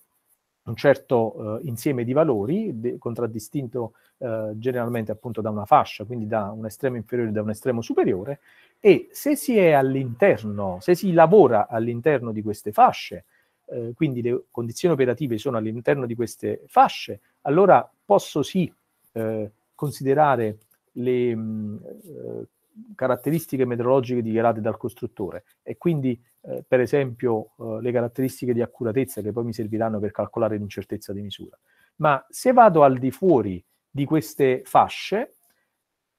un certo eh, insieme di valori, de- contraddistinto eh, generalmente appunto da una fascia, quindi da un estremo inferiore e da un estremo superiore, e se si è all'interno, se si lavora all'interno di queste fasce, eh, quindi le condizioni operative sono all'interno di queste fasce, allora posso sì eh, considerare le mh, mm, eh, caratteristiche meteorologiche dichiarate dal costruttore e quindi eh, per esempio eh, le caratteristiche di accuratezza che poi mi serviranno per calcolare l'incertezza di misura. Ma se vado al di fuori di queste fasce,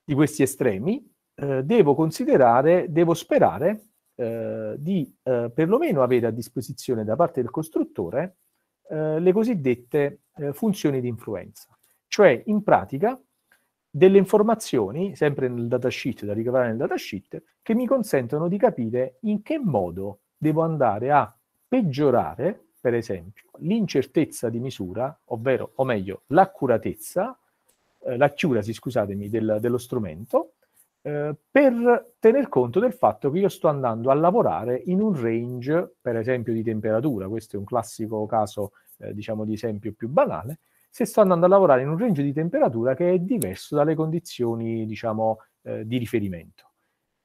di questi estremi, eh, devo considerare, devo sperare eh, di eh, perlomeno avere a disposizione da parte del costruttore eh, le cosiddette funzioni di influenza. Cioè in pratica delle informazioni, sempre nel datasheet, da ricavare nel datasheet, che mi consentono di capire in che modo devo andare a peggiorare, per esempio, l'incertezza di misura, ovvero, o meglio, l'accuratezza, eh, l'accuracy, scusatemi, del, dello strumento, eh, per tener conto del fatto che io sto andando a lavorare in un range, per esempio, di temperatura, questo è un classico caso, eh, diciamo, di esempio più banale, se sto andando a lavorare in un range di temperatura che è diverso dalle condizioni, diciamo, eh, di riferimento.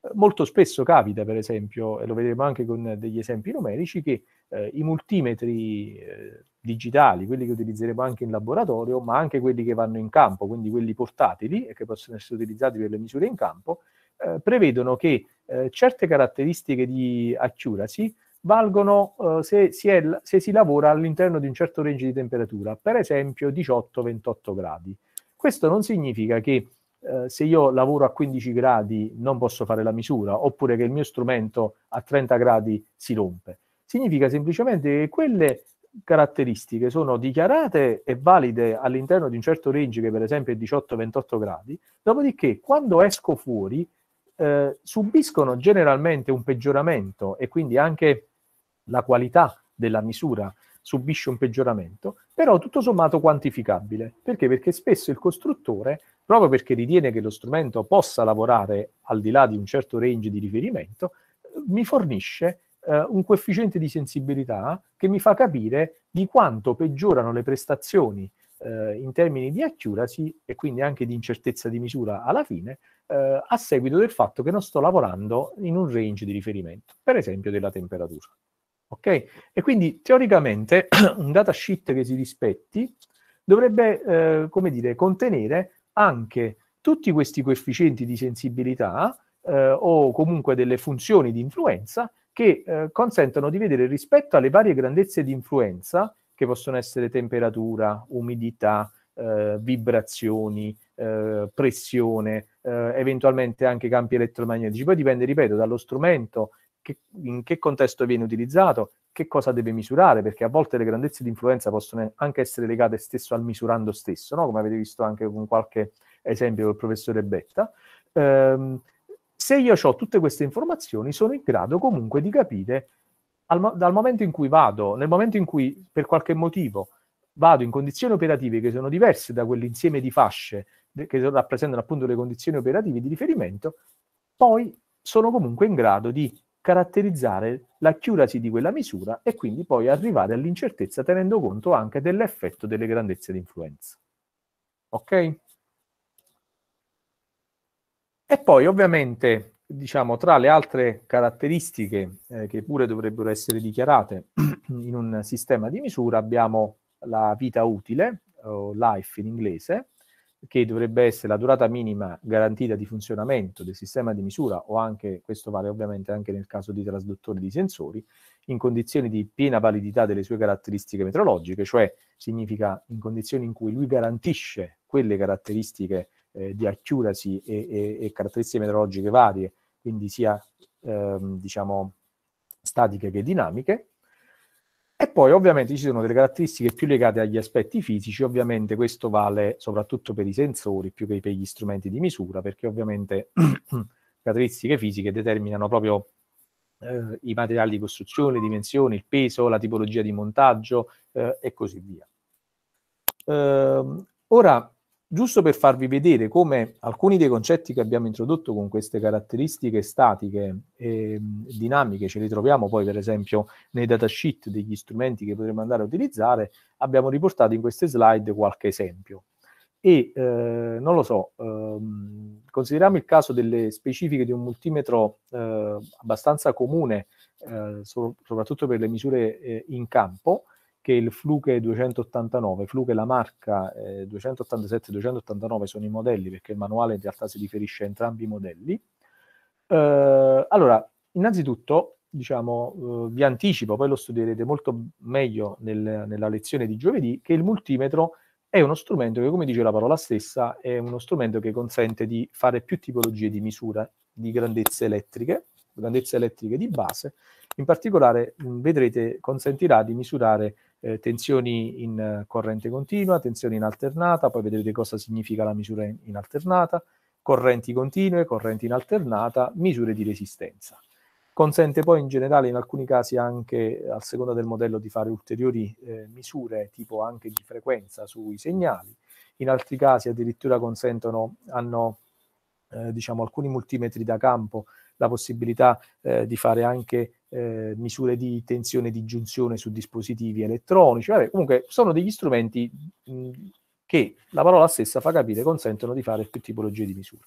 Eh, molto spesso capita, per esempio, e lo vedremo anche con degli esempi numerici, che eh, i multimetri eh, digitali, quelli che utilizzeremo anche in laboratorio, ma anche quelli che vanno in campo, quindi quelli portatili e che possono essere utilizzati per le misure in campo, eh, prevedono che eh, certe caratteristiche di accuracy valgono eh, se, si è, se, si lavora all'interno di un certo range di temperatura, per esempio 18-28 gradi. Questo non significa che eh, se io lavoro a 15 gradi non posso fare la misura, oppure che il mio strumento a 30 gradi si rompe. Significa semplicemente che quelle caratteristiche sono dichiarate e valide all'interno di un certo range che per esempio è 18-28 gradi, dopodiché quando esco fuori eh, subiscono generalmente un peggioramento e quindi anche la qualità della misura subisce un peggioramento, però tutto sommato quantificabile. Perché? Perché spesso il costruttore, proprio perché ritiene che lo strumento possa lavorare al di là di un certo range di riferimento, mi fornisce eh, un coefficiente di sensibilità che mi fa capire di quanto peggiorano le prestazioni eh, in termini di accuracy e quindi anche di incertezza di misura alla fine, eh, a seguito del fatto che non sto lavorando in un range di riferimento, per esempio della temperatura. Ok? E quindi teoricamente un datasheet che si rispetti dovrebbe, eh, come dire, contenere anche tutti questi coefficienti di sensibilità eh, o comunque delle funzioni di influenza che eh, consentono di vedere rispetto alle varie grandezze di influenza, che possono essere temperatura, umidità, eh, vibrazioni, eh, pressione, eh, eventualmente anche campi elettromagnetici. Poi dipende, ripeto, dallo strumento che, in che contesto viene utilizzato, che cosa deve misurare, perché a volte le grandezze di influenza possono anche essere legate stesso al misurando stesso, no? come avete visto anche con qualche esempio del professore Betta. Eh, se io ho tutte queste informazioni, sono in grado comunque di capire al, dal momento in cui vado, nel momento in cui per qualche motivo vado in condizioni operative che sono diverse da quell'insieme di fasce che rappresentano appunto le condizioni operative di riferimento, poi sono comunque in grado di caratterizzare l'accuracy di quella misura e quindi poi arrivare all'incertezza tenendo conto anche dell'effetto delle grandezze di influenza. Ok? E poi ovviamente, diciamo, tra le altre caratteristiche eh, che pure dovrebbero essere dichiarate in un sistema di misura abbiamo la vita utile, o life in inglese, che dovrebbe essere la durata minima garantita di funzionamento del sistema di misura o anche, questo vale ovviamente anche nel caso di trasduttori di sensori, in condizioni di piena validità delle sue caratteristiche metrologiche, cioè significa in condizioni in cui lui garantisce quelle caratteristiche eh, di accuracy e, e, e, caratteristiche metrologiche varie, quindi sia ehm, diciamo statiche che dinamiche, e poi ovviamente ci sono delle caratteristiche più legate agli aspetti fisici, ovviamente questo vale soprattutto per i sensori più che per gli strumenti di misura, perché ovviamente caratteristiche fisiche determinano proprio eh, i materiali di costruzione, le dimensioni, il peso, la tipologia di montaggio eh, e così via. Eh, ora, giusto per farvi vedere come alcuni dei concetti che abbiamo introdotto con queste caratteristiche statiche e ehm, dinamiche, ce li troviamo poi per esempio nei datasheet degli strumenti che potremmo andare a utilizzare, abbiamo riportato in queste slide qualche esempio. E eh, non lo so, ehm, consideriamo il caso delle specifiche di un multimetro eh, abbastanza comune, eh, so soprattutto per le misure eh, in campo, che il Fluke 289, Fluke la marca eh, 287 289 sono i modelli perché il manuale in realtà si riferisce a entrambi i modelli. Eh, allora, innanzitutto, diciamo, eh, vi anticipo, poi lo studierete molto meglio nel, nella lezione di giovedì, che il multimetro è uno strumento che, come dice la parola stessa, è uno strumento che consente di fare più tipologie di misura di grandezze elettriche, grandezze elettriche di base, in particolare vedrete consentirà di misurare eh, tensioni in eh, corrente continua, tensioni in alternata, poi vedrete cosa significa la misura in, in alternata, correnti continue, correnti in alternata, misure di resistenza. Consente poi in generale in alcuni casi anche eh, a seconda del modello di fare ulteriori eh, misure tipo anche di frequenza sui segnali, in altri casi addirittura consentono, hanno eh, diciamo alcuni multimetri da campo la possibilità eh, di fare anche eh, misure di tensione di giunzione su dispositivi elettronici. Vabbè, comunque sono degli strumenti mh, che la parola stessa fa capire consentono di fare più tipologie di misure.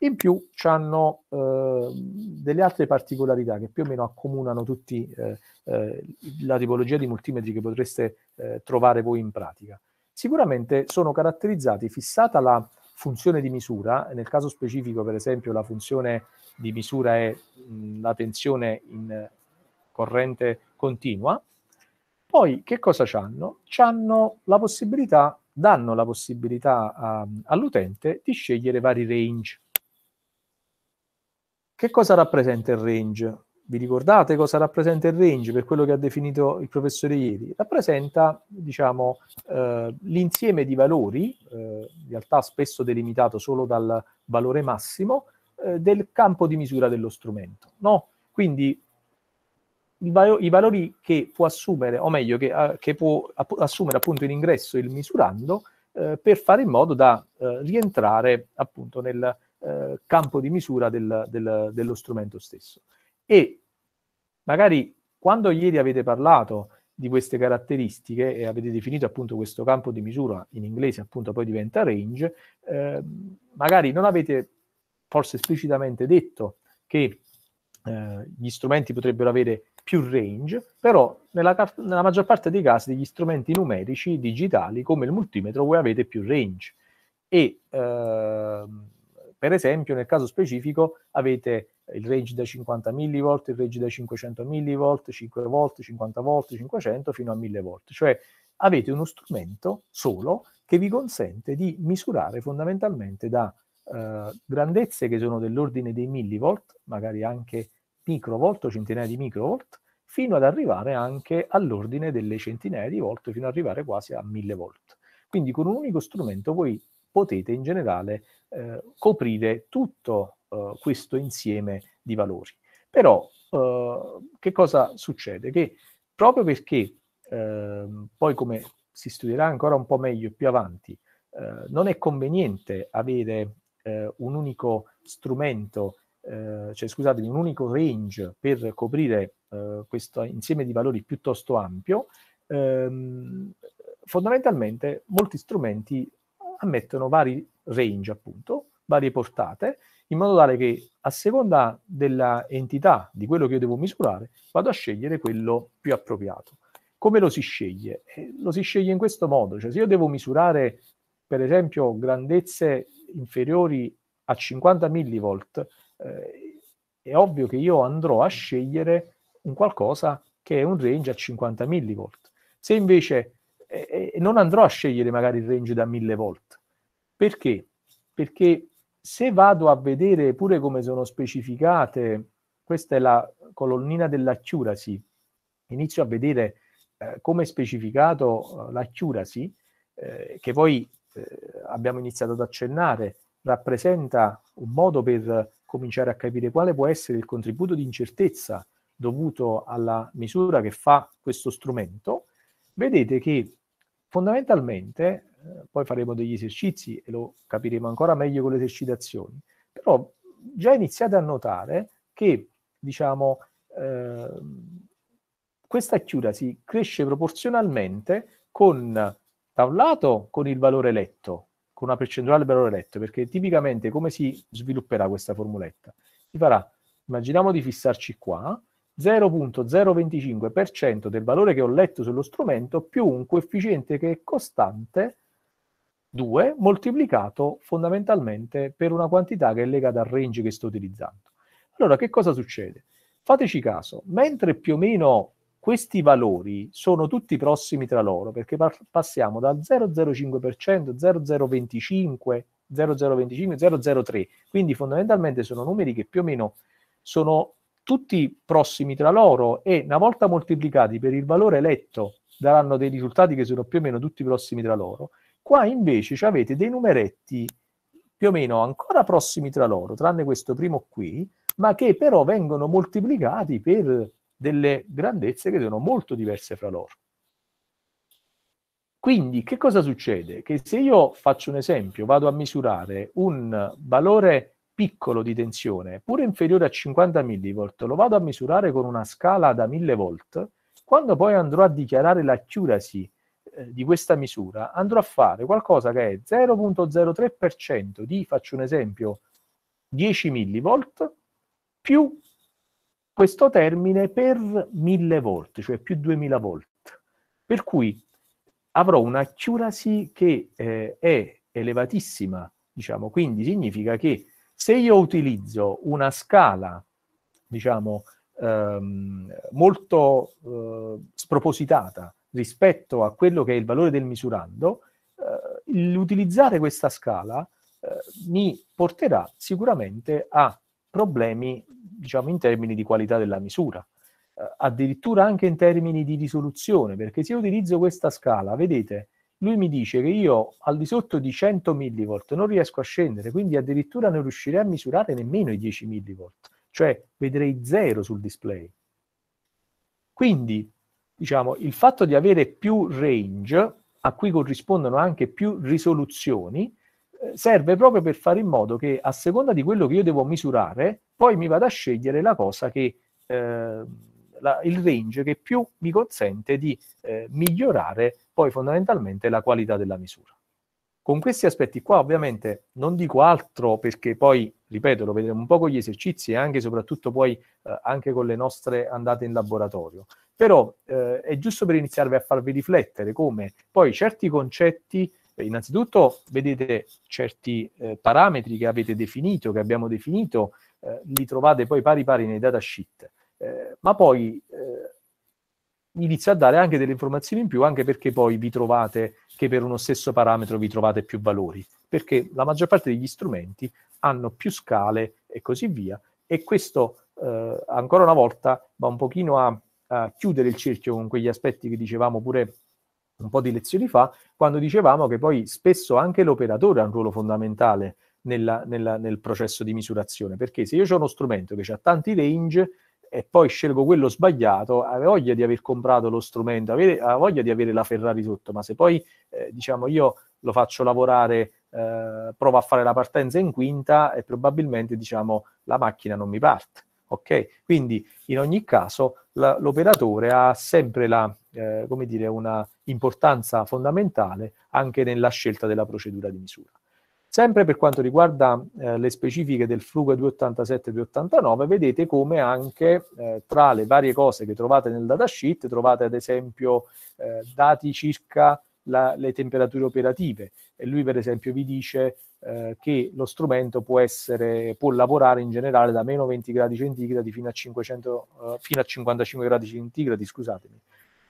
In più hanno eh, delle altre particolarità che più o meno accomunano tutti eh, eh, la tipologia di multimetri che potreste eh, trovare voi in pratica. Sicuramente sono caratterizzati, fissata la funzione di misura, nel caso specifico per esempio la funzione di misura è mh, la tensione in corrente continua, poi che cosa c'hanno? C'hanno la possibilità, danno la possibilità a, all'utente di scegliere vari range. Che cosa rappresenta il range? vi ricordate cosa rappresenta il range per quello che ha definito il professore ieri? Rappresenta diciamo, eh, l'insieme di valori, eh, in realtà spesso delimitato solo dal valore massimo, eh, del campo di misura dello strumento. No? Quindi i valori che può assumere, o meglio, che, eh, che può assumere appunto in ingresso il misurando eh, per fare in modo da eh, rientrare appunto nel campo di misura del, del, dello strumento stesso. E magari quando ieri avete parlato di queste caratteristiche e avete definito appunto questo campo di misura in inglese appunto poi diventa range, eh, magari non avete forse esplicitamente detto che eh, gli strumenti potrebbero avere più range, però nella, nella, maggior parte dei casi degli strumenti numerici digitali come il multimetro voi avete più range e eh, per esempio, nel caso specifico avete il range da 50 mV, il range da 500 mV, 5 V, 50 V, 500 fino a 1000 V. Cioè avete uno strumento solo che vi consente di misurare fondamentalmente da eh, grandezze che sono dell'ordine dei millivolt, magari anche microvolt o centinaia di microvolt, fino ad arrivare anche all'ordine delle centinaia di volt, fino ad arrivare quasi a 1000 volt. Quindi con un unico strumento voi potete in generale eh, coprire tutto eh, questo insieme di valori. Però eh, che cosa succede? Che proprio perché ehm, poi come si studierà ancora un po' meglio più avanti, eh, non è conveniente avere eh, un unico strumento eh, cioè scusatemi, un unico range per coprire eh, questo insieme di valori piuttosto ampio, ehm, fondamentalmente molti strumenti ammettono vari range, appunto, varie portate, in modo tale che a seconda dell'entità di quello che io devo misurare, vado a scegliere quello più appropriato. Come lo si sceglie? Eh, lo si sceglie in questo modo, cioè se io devo misurare, per esempio, grandezze inferiori a 50 millivolt, eh, è ovvio che io andrò a scegliere un qualcosa che è un range a 50 millivolt. Se invece eh, eh, non andrò a scegliere magari il range da 1000 volt, perché? Perché se vado a vedere pure come sono specificate, questa è la colonnina dell'accuracy, inizio a vedere eh, come è specificato eh, l'accuracy, eh, che poi eh, abbiamo iniziato ad accennare, rappresenta un modo per cominciare a capire quale può essere il contributo di incertezza dovuto alla misura che fa questo strumento, vedete che fondamentalmente eh, poi faremo degli esercizi e lo capiremo ancora meglio con le esercitazioni, però già iniziate a notare che, diciamo, eh, questa accuracy cresce proporzionalmente con, da un lato, con il valore letto, con una percentuale del valore letto, perché tipicamente come si svilupperà questa formuletta? Si farà, immaginiamo di fissarci qua, 0.025% del valore che ho letto sullo strumento più un coefficiente che è costante 2 moltiplicato fondamentalmente per una quantità che è legata al range che sto utilizzando. Allora, che cosa succede? Fateci caso, mentre più o meno questi valori sono tutti prossimi tra loro, perché passiamo dal 0,05%, 0,025, 0,025, 0,03, quindi fondamentalmente sono numeri che più o meno sono tutti prossimi tra loro e una volta moltiplicati per il valore letto daranno dei risultati che sono più o meno tutti prossimi tra loro Qua invece avete dei numeretti più o meno ancora prossimi tra loro, tranne questo primo qui, ma che però vengono moltiplicati per delle grandezze che sono molto diverse fra loro. Quindi che cosa succede? Che se io faccio un esempio, vado a misurare un valore piccolo di tensione, pure inferiore a 50 mV, lo vado a misurare con una scala da 1000 V, quando poi andrò a dichiarare l'accuracy eh, di questa misura andrò a fare qualcosa che è 0.03% di, faccio un esempio, 10 millivolt più questo termine per 1000 volt, cioè più 2000 volt. Per cui avrò una accuracy che eh, è elevatissima, diciamo, quindi significa che se io utilizzo una scala, diciamo, ehm, molto eh, spropositata rispetto a quello che è il valore del misurando, eh, l'utilizzare questa scala eh, mi porterà sicuramente a problemi, diciamo, in termini di qualità della misura, eh, addirittura anche in termini di risoluzione, perché se io utilizzo questa scala, vedete, lui mi dice che io al di sotto di 100 mV non riesco a scendere, quindi addirittura non riuscirei a misurare nemmeno i 10 mV, cioè vedrei zero sul display. Quindi diciamo, il fatto di avere più range, a cui corrispondono anche più risoluzioni, eh, serve proprio per fare in modo che a seconda di quello che io devo misurare, poi mi vada a scegliere la cosa che, eh, la, il range che più mi consente di eh, migliorare poi fondamentalmente la qualità della misura. Con questi aspetti qua ovviamente non dico altro perché poi, ripeto, lo vedremo un po' con gli esercizi e anche soprattutto poi eh, anche con le nostre andate in laboratorio però eh, è giusto per iniziarvi a farvi riflettere come poi certi concetti, eh, innanzitutto vedete certi eh, parametri che avete definito, che abbiamo definito, eh, li trovate poi pari pari nei datasheet, eh, ma poi eh, inizia a dare anche delle informazioni in più, anche perché poi vi trovate che per uno stesso parametro vi trovate più valori, perché la maggior parte degli strumenti hanno più scale e così via, e questo ancora una volta va un pochino a uh, chiudere il cerchio con quegli aspetti che dicevamo pure un po' di lezioni fa, quando dicevamo che poi spesso anche l'operatore ha un ruolo fondamentale nella, nella, nel processo di misurazione, perché se io ho uno strumento che ha tanti range e poi scelgo quello sbagliato, ha voglia di aver comprato lo strumento, ha voglia di avere la Ferrari sotto, ma se poi eh, diciamo io lo faccio lavorare eh, provo a fare la partenza in quinta e probabilmente diciamo la macchina non mi parte Ok? Quindi in ogni caso la, l'operatore ha sempre la, eh, come dire, una importanza fondamentale anche nella scelta della procedura di misura. Sempre per quanto riguarda eh, le specifiche del flugo 287-289, vedete come anche eh, tra le varie cose che trovate nel datasheet, trovate ad esempio eh, dati circa la, le temperature operative e lui per esempio vi dice eh, che lo strumento può, essere, può lavorare in generale da meno 20 gradi centigradi fino a, 500, eh, fino a 55 gradi centigradi, scusatemi.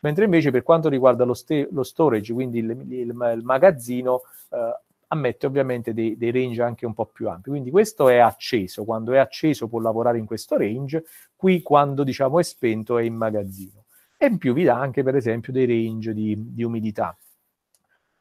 Mentre invece per quanto riguarda lo, ste- lo storage, quindi il, il, il magazzino, eh, ammette ovviamente dei, dei, range anche un po' più ampi. Quindi questo è acceso, quando è acceso può lavorare in questo range, qui quando diciamo è spento è in magazzino. E in più vi dà anche per esempio dei range di, di umidità.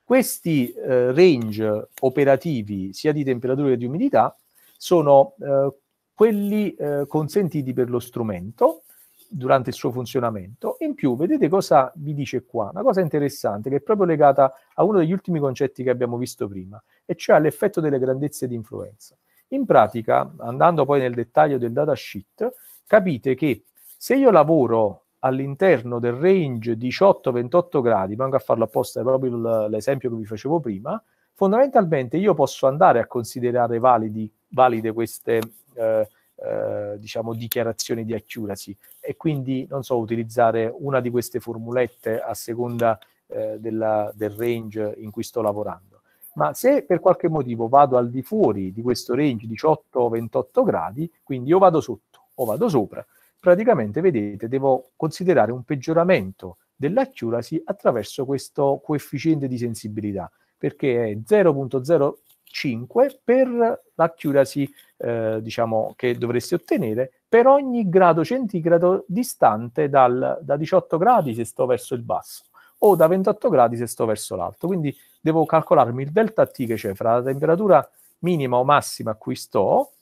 Questi eh, range operativi, sia di temperatura che di umidità, sono eh, quelli eh, consentiti per lo strumento durante il suo funzionamento. In più, vedete cosa vi dice qua? Una cosa interessante che è proprio legata a uno degli ultimi concetti che abbiamo visto prima, e cioè all'effetto delle grandezze di influenza. In pratica, andando poi nel dettaglio del datasheet, capite che se io lavoro all'interno del range 18-28 gradi, manco a farlo apposta, è proprio l'esempio che vi facevo prima, fondamentalmente io posso andare a considerare validi, valide queste eh, eh, diciamo, dichiarazioni di accuracy e quindi, non so, utilizzare una di queste formulette a seconda eh, della, del range in cui sto lavorando. Ma se per qualche motivo vado al di fuori di questo range 18-28 gradi, quindi io vado sotto o vado sopra, praticamente vedete devo considerare un peggioramento dell'accuracy attraverso questo coefficiente di sensibilità, perché è 0.05 per l'accuracy eh, diciamo, che dovresti ottenere per ogni grado centigrado distante dal, da 18 gradi se sto verso il basso o da 28 gradi se sto verso l'alto. Quindi devo calcolarmi il delta T che c'è fra la temperatura minima o massima a cui sto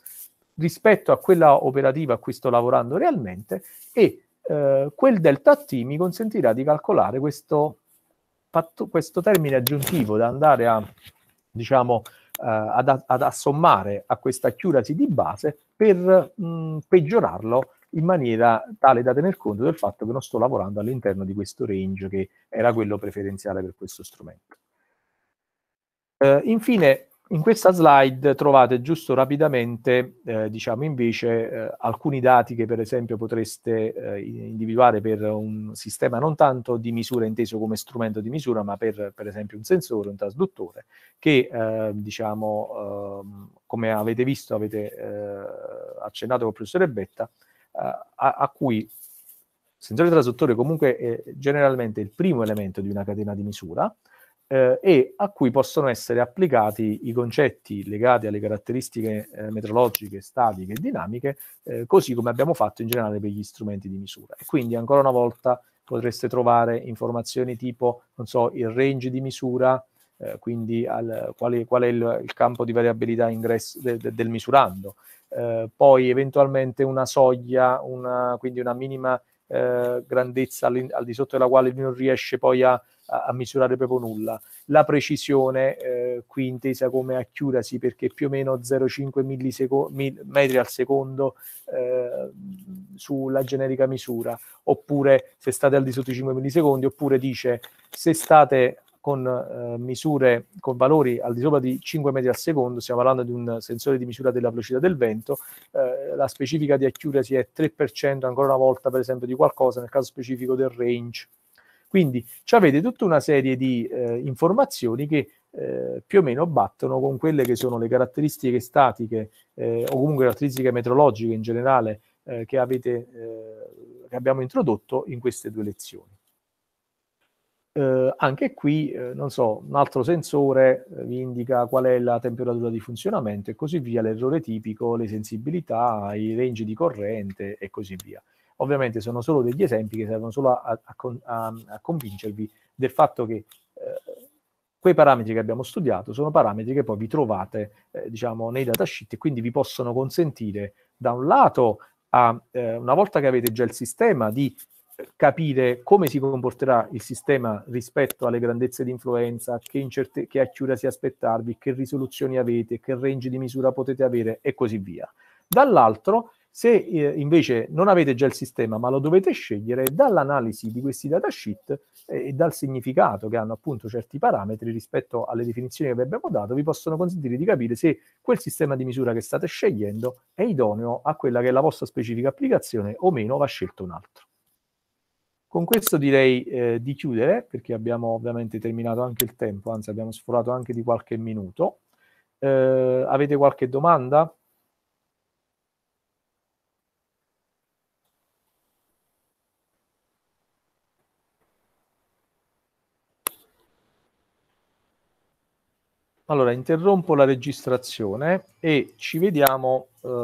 rispetto a quella operativa a cui sto lavorando realmente e eh, quel delta t mi consentirà di calcolare questo, fatto, questo termine aggiuntivo da andare a, diciamo, eh, ad, ad, assommare a questa accuracy di base per mh, mm, peggiorarlo in maniera tale da tener conto del fatto che non sto lavorando all'interno di questo range che era quello preferenziale per questo strumento. Eh, infine, in questa slide trovate giusto rapidamente, eh, diciamo invece, eh, alcuni dati che per esempio potreste eh, individuare per un sistema non tanto di misura inteso come strumento di misura, ma per, per esempio un sensore, un trasduttore, che eh, diciamo, ehm, come avete visto, avete eh, accennato con il professore Betta, eh, a, a, cui il sensore trasduttore comunque è generalmente il primo elemento di una catena di misura, eh, e a cui possono essere applicati i concetti legati alle caratteristiche eh, metrologiche, statiche e dinamiche, eh, così come abbiamo fatto in generale per gli strumenti di misura. E quindi ancora una volta potreste trovare informazioni tipo, non so, il range di misura, eh, quindi al, quale, qual è il, il, campo di variabilità ingresso de, de, del misurando, eh, poi eventualmente una soglia, una, quindi una minima eh, grandezza al di sotto della quale non riesce poi a, a misurare proprio nulla. La precisione, eh, qui intesa come accuracy, perché più o meno 0,5 metri al secondo eh, sulla generica misura, oppure se state al di sotto di 5 millisecondi, oppure dice se state con eh, misure, con valori al di sopra di 5 metri al secondo, stiamo parlando di un sensore di misura della velocità del vento, eh, la specifica di accuracy è 3%, ancora una volta per esempio di qualcosa, nel caso specifico del range. Quindi ci avete tutta una serie di eh, informazioni che eh, più o meno battono con quelle che sono le caratteristiche statiche eh, o comunque caratteristiche meteorologiche in generale eh, che, avete, eh, che abbiamo introdotto in queste due lezioni. Eh, anche qui, eh, non so, un altro sensore eh, vi indica qual è la temperatura di funzionamento e così via, l'errore tipico, le sensibilità, i range di corrente e così via. Ovviamente sono solo degli esempi che servono solo a, a, a convincervi del fatto che eh, quei parametri che abbiamo studiato sono parametri che poi vi trovate eh, diciamo, nei datasheet e quindi vi possono consentire da un lato a, eh, una volta che avete già il sistema di capire come si comporterà il sistema rispetto alle grandezze di influenza, che, incerte- che acciura si aspettarvi, che risoluzioni avete, che range di misura potete avere e così via. Dall'altro, se eh, invece non avete già il sistema ma lo dovete scegliere, dall'analisi di questi datasheet eh, e dal significato che hanno appunto certi parametri rispetto alle definizioni che vi abbiamo dato, vi possono consentire di capire se quel sistema di misura che state scegliendo è idoneo a quella che è la vostra specifica applicazione o meno va scelto un altro. Con questo direi eh, di chiudere, perché abbiamo ovviamente terminato anche il tempo, anzi abbiamo sforato anche di qualche minuto. Eh, avete qualche domanda? Allora, interrompo la registrazione e ci vediamo. Eh...